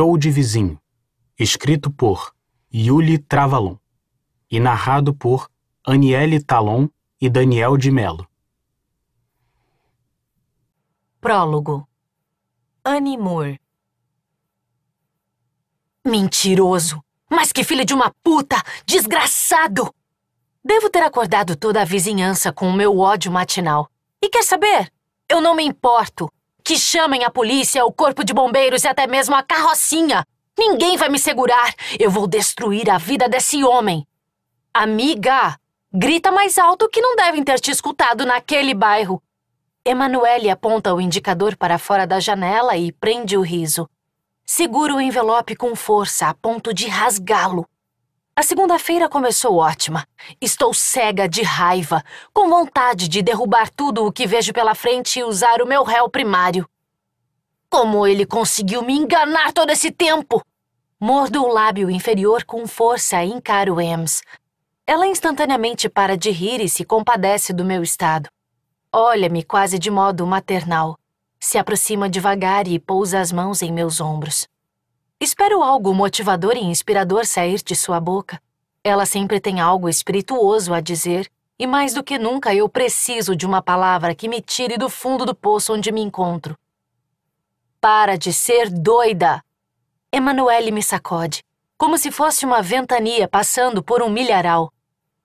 Show de Vizinho, escrito por Yuli Travalon e narrado por Aniele Talon e Daniel de Melo. Prólogo Annie Moore Mentiroso! Mas que filho de uma puta! Desgraçado! Devo ter acordado toda a vizinhança com o meu ódio matinal. E quer saber? Eu não me importo. Que chamem a polícia, o corpo de bombeiros e até mesmo a carrocinha. Ninguém vai me segurar. Eu vou destruir a vida desse homem. Amiga, grita mais alto que não devem ter te escutado naquele bairro. Emanuele aponta o indicador para fora da janela e prende o riso. Segura o envelope com força a ponto de rasgá-lo. A segunda-feira começou ótima. Estou cega de raiva, com vontade de derrubar tudo o que vejo pela frente e usar o meu réu primário. Como ele conseguiu me enganar todo esse tempo? Mordo o lábio inferior com força e encaro Ems. Ela instantaneamente para de rir e se compadece do meu estado. Olha-me quase de modo maternal. Se aproxima devagar e pousa as mãos em meus ombros. Espero algo motivador e inspirador sair de sua boca. Ela sempre tem algo espirituoso a dizer, e mais do que nunca eu preciso de uma palavra que me tire do fundo do poço onde me encontro. Para de ser doida! Emanuele me sacode, como se fosse uma ventania passando por um milharal.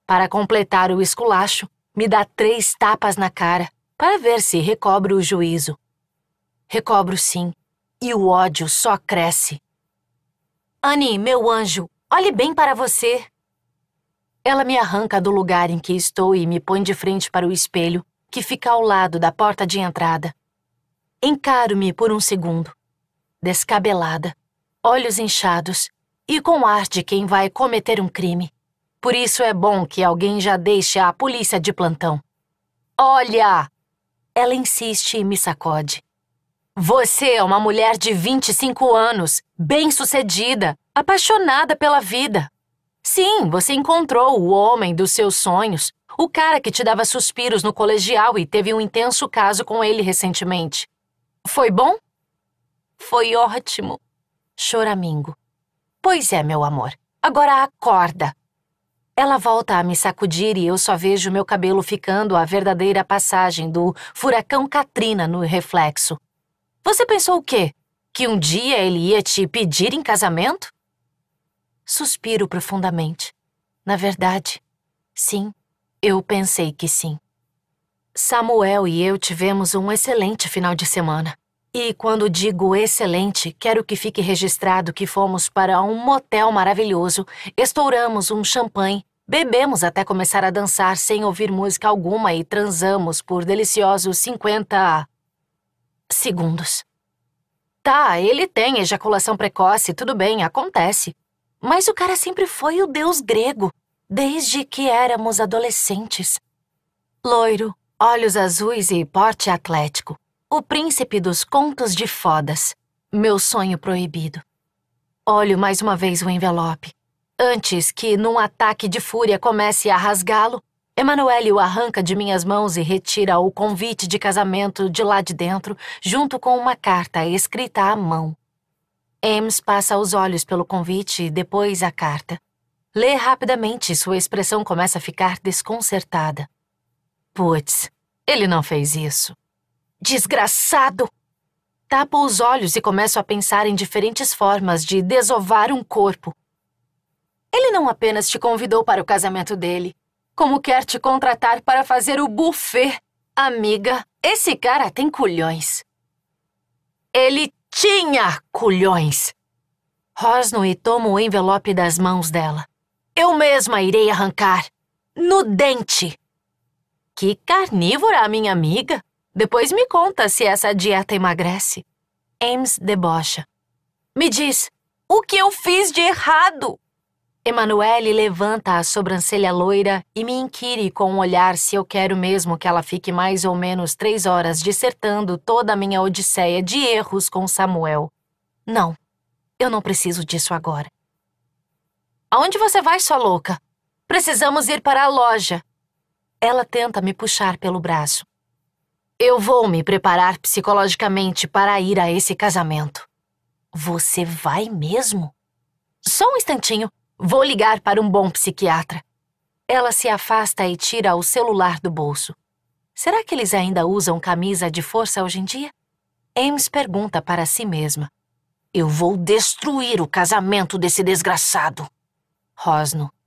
Para completar o esculacho, me dá três tapas na cara para ver se recobro o juízo. Recobro sim, e o ódio só cresce. Annie, meu anjo, olhe bem para você. Ela me arranca do lugar em que estou e me põe de frente para o espelho, que fica ao lado da porta de entrada. Encaro-me por um segundo, descabelada, olhos inchados e com ar de quem vai cometer um crime. Por isso é bom que alguém já deixe a polícia de plantão. Olha! Ela insiste e me sacode. Você é uma mulher de 25 anos, bem-sucedida, apaixonada pela vida. Sim, você encontrou o homem dos seus sonhos, o cara que te dava suspiros no colegial e teve um intenso caso com ele recentemente. Foi bom? Foi ótimo. Choramingo. Pois é, meu amor. Agora acorda. Ela volta a me sacudir e eu só vejo meu cabelo ficando a verdadeira passagem do furacão Katrina no reflexo. Você pensou o quê? Que um dia ele ia te pedir em casamento? Suspiro profundamente. Na verdade, sim, eu pensei que sim. Samuel e eu tivemos um excelente final de semana. E quando digo excelente, quero que fique registrado que fomos para um motel maravilhoso, estouramos um champanhe, bebemos até começar a dançar sem ouvir música alguma e transamos por deliciosos 50 segundos. Tá, ele tem ejaculação precoce, tudo bem, acontece. Mas o cara sempre foi o deus grego, desde que éramos adolescentes. Loiro, olhos azuis e porte atlético. O príncipe dos contos de fodas. Meu sonho proibido. Olho mais uma vez o envelope. Antes que, num ataque de fúria, comece a rasgá-lo, Emanuele o arranca de minhas mãos e retira o convite de casamento de lá de dentro, junto com uma carta escrita à mão. Ames passa os olhos pelo convite e depois a carta. Lê rapidamente e sua expressão começa a ficar desconcertada. Putz, ele não fez isso. Desgraçado! Tapo os olhos e começo a pensar em diferentes formas de desovar um corpo. Ele não apenas te convidou para o casamento dele, como quer te contratar para fazer o buffet. Amiga, esse cara tem culhões. Ele tinha culhões. Rosnoe toma o envelope das mãos dela. Eu mesma irei arrancar. No dente. Que carnívora, minha amiga. Depois me conta se essa dieta emagrece. Ames debocha. Me diz, o que eu fiz de errado? Emanuele levanta a sobrancelha loira e me inquire com um olhar se eu quero mesmo que ela fique mais ou menos três horas dissertando toda a minha odisseia de erros com Samuel. Não, eu não preciso disso agora. Aonde você vai, sua louca? Precisamos ir para a loja. Ela tenta me puxar pelo braço. Eu vou me preparar psicologicamente para ir a esse casamento. Você vai mesmo? Só um instantinho. Vou ligar para um bom psiquiatra. Ela se afasta e tira o celular do bolso. Será que eles ainda usam camisa de força hoje em dia? Ames pergunta para si mesma. Eu vou destruir o casamento desse desgraçado. Rosno